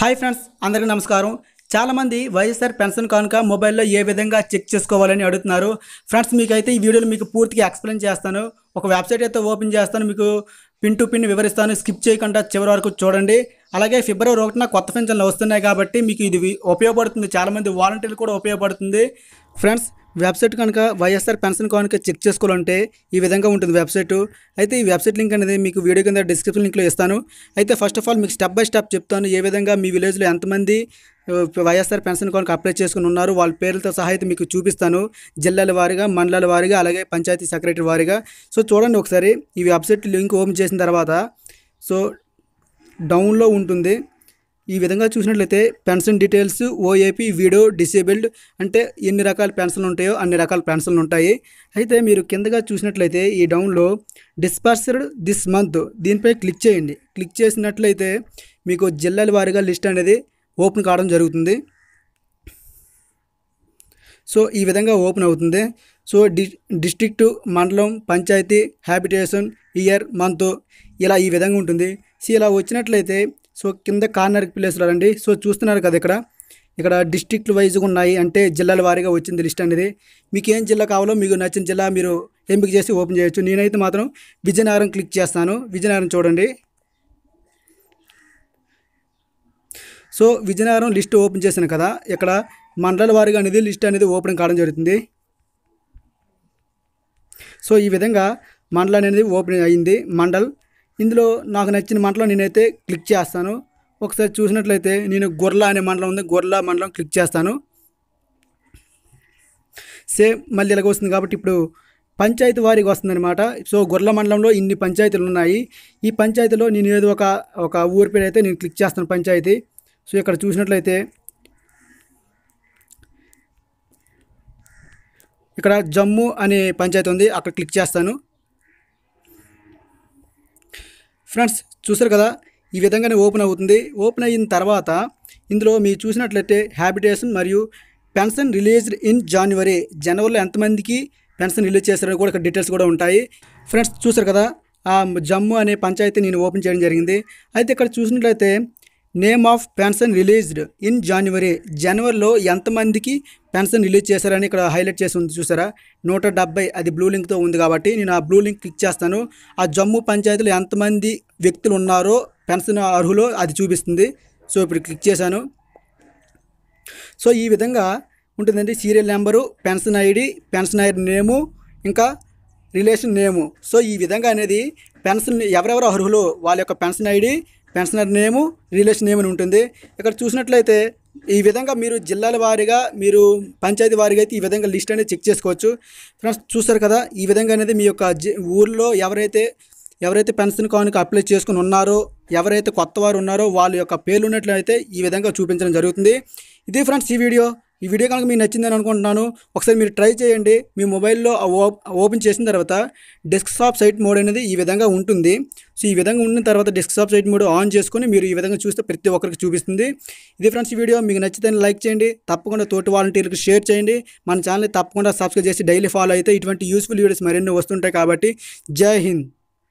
hi friends అందరికీ నమస్కారం చాలామంది వైఎస్ఆర్ పెన్షన్ కానుక మొబైల్లో ఏ విధంగా చెక్ చేసుకోవాలని అడుగుతున్నారు ఫ్రెండ్స్ మీకైతే ఈ వీడియోలో మీకు పూర్తిగా ఎక్స్ప్లెయిన్ చేస్తాను ఒక వెబ్సైట్ అయితే ఓపెన్ చేస్తాను మీకు పిన్ టు పిన్ వివరిస్తాను స్కిప్ చేయకుండా చివరి వరకు చూడండి అలాగే ఫిబ్రవరి ఒకటిన కొత్త పెన్షన్లు వస్తున్నాయి కాబట్టి మీకు ఇది ఉపయోగపడుతుంది చాలామంది వాలంటీర్లు కూడా ఉపయోగపడుతుంది ఫ్రెండ్స్ వెబ్సైట్ కనుక వైఎస్ఆర్ పెన్షన్ కనుక చెక్ చేసుకోవాలంటే ఈ విధంగా ఉంటుంది వెబ్సైట్ అయితే ఈ వెబ్సైట్ లింక్ అనేది మీకు వీడియో కింద డిస్క్రిప్షన్ లింక్లో ఇస్తాను అయితే ఫస్ట్ ఆఫ్ ఆల్ మీకు స్టెప్ బై స్టెప్ చెప్తాను ఏ విధంగా మీ విలేజ్లో ఎంతమంది వైఎస్ఆర్ పెన్షన్ కనుక అప్లై చేసుకుని ఉన్నారు వాళ్ళ పేర్లతో సహా అయితే మీకు చూపిస్తాను జిల్లాల వారిగా మండలాల వారీగా అలాగే పంచాయతీ సెక్రటరీ వారిగా సో చూడండి ఒకసారి ఈ వెబ్సైట్ లింక్ ఓపెన్ చేసిన తర్వాత సో డౌన్లో ఉంటుంది ఈ విధంగా చూసినట్లయితే pension details OAP widow disabled అంటే ఎన్ని రకాల పెన్షన్లు ఉంటాయో అన్ని రకాల పెన్షన్లు ఉంటాయి అయితే మీరు కిందగా చూసినట్లయితే ఈ డౌన్లో డిస్పర్స్డ్ దిస్ మంత్ దీనిపై క్లిక్ చేయండి క్లిక్ చేసినట్లయితే మీకు జిల్లాల వారీగా లిస్ట్ అనేది ఓపెన్ కావడం జరుగుతుంది సో ఈ విధంగా ఓపెన్ అవుతుంది సో డి డిస్ట్రిక్టు మండలం పంచాయతీ హ్యాబిటేషన్ ఇయర్ మంత్ ఇలా ఈ విధంగా ఉంటుంది సో ఇలా వచ్చినట్లయితే సో కింద కార్నర్ ప్లేస్లో రండి సో చూస్తున్నారు కదా ఇక్కడ ఇక్కడ డిస్ట్రిక్ట్ వైజ్గా ఉన్నాయి అంటే జిల్లాల వారీగా వచ్చింది లిస్ట్ అనేది మీకు ఏం జిల్లా కావాలో మీకు నచ్చిన జిల్లా మీరు ఎంపిక చేసి ఓపెన్ చేయొచ్చు నేనైతే మాత్రం విజయనగరం క్లిక్ చేస్తాను విజయనగరం చూడండి సో విజయనగరం లిస్ట్ ఓపెన్ చేశాను కదా ఇక్కడ మండల వారీగా అనేది లిస్ట్ అనేది ఓపెన్ కావడం జరుగుతుంది సో ఈ విధంగా మండలం అనేది ఓపెన్ అయింది మండల్ ఇందులో నాకు నచ్చిన మంటలో నేనైతే క్లిక్ చేస్తాను ఒకసారి చూసినట్లయితే నేను గొర్రెల అనే మండలం ఉంది గొర్రెల మండలం క్లిక్ చేస్తాను సేమ్ మళ్ళీ ఇలాగ వస్తుంది కాబట్టి ఇప్పుడు పంచాయతీ వారికి వస్తుందన్నమాట సో గొర్రెల మండలంలో ఇన్ని పంచాయతీలు ఉన్నాయి ఈ పంచాయతీలో నేను ఏదో ఒక ఒక ఊరి పేరు అయితే నేను క్లిక్ చేస్తాను పంచాయతీ సో ఇక్కడ చూసినట్లయితే ఇక్కడ జమ్ము అనే పంచాయతీ ఉంది అక్కడ క్లిక్ చేస్తాను ఫ్రెండ్స్ చూసారు కదా ఈ విధంగానే ఓపెన్ అవుతుంది ఓపెన్ అయిన తర్వాత ఇందులో మీరు చూసినట్లయితే హ్యాబిటేషన్ మరియు పెన్షన్ రిలీజ్డ్ ఇన్ జనవరి జనవరిలో ఎంతమందికి పెన్షన్ రిలీజ్ చేశారో కూడా ఇక్కడ డీటెయిల్స్ కూడా ఉంటాయి ఫ్రెండ్స్ చూసారు కదా ఆ జమ్ము అనే పంచాయతీ నేను ఓపెన్ చేయడం జరిగింది అయితే ఇక్కడ చూసినట్లయితే name of pension released in January జనవరిలో ఎంతమందికి పెన్షన్ రిలీజ్ చేశారని ఇక్కడ హైలైట్ చేసి ఉంది చూసారా నూట డెబ్బై అది బ్లూ లింక్తో ఉంది కాబట్టి నేను ఆ బ్లూ లింక్ క్లిక్ చేస్తాను ఆ జమ్మూ పంచాయతీలో ఎంతమంది వ్యక్తులు ఉన్నారో పెన్షన్ అర్హులో అది చూపిస్తుంది సో ఇప్పుడు క్లిక్ చేశాను సో ఈ విధంగా ఉంటుందండి serial number pension ID pension ID name ఇంకా రిలేషన్ నేము సో ఈ విధంగా అనేది పెన్షన్ ఎవరెవరు అర్హులు వాళ్ళ యొక్క pension ID pensioner name relation name అని ఉంటుంది ఇక్కడ చూసినట్లయితే ఈ విధంగా మీరు జిల్లాల వారీగా మీరు పంచాయతీ వారిగా అయితే ఈ విధంగా లిస్ట్ అనేది చెక్ చేసుకోవచ్చు ఫ్రెండ్స్ చూస్తారు కదా ఈ విధంగా అనేది మీ యొక్క ఊర్లో ఎవరైతే ఎవరైతే పెన్షన్ కానుక అప్లై చేసుకుని ఉన్నారో ఎవరైతే కొత్త వారు ఉన్నారో వాళ్ళ యొక్క పేర్లు ఉన్నట్లయితే ఈ విధంగా చూపించడం జరుగుతుంది ఇది ఫ్రెండ్స్ ఈ వీడియో ఈ వీడియో కనుక మీకు నచ్చిందని అనుకుంటున్నాను ఒకసారి మీరు ట్రై చేయండి మీ మొబైల్లో ఓపెన్ చేసిన తర్వాత డెస్క్టాప్ సైట్ మోడ్ అనేది ఈ విధంగా ఉంటుంది సో ఈ విధంగా ఉన్న తర్వాత డెస్క్టాప్ సైట్ మోడ్ ఆన్ చేసుకుని మీరు ఈ విధంగా చూస్తే ప్రతి ఒక్కరికి చూపిస్తుంది ఇది ఫ్రెండ్స్ వీడియో మీకు నచ్చితే లైక్ చేయండి తప్పకుండా తోటి వాలంటీర్లకు షేర్ చేయండి మన ఛానల్ని తప్పకుండా సబ్స్క్రైబ్ చేసి డైలీ ఫాలో అయితే ఇటువంటి యూస్ఫుల్ వీడియోస్ మరెన్నో వస్తుంటాయి కాబట్టి జై హింద్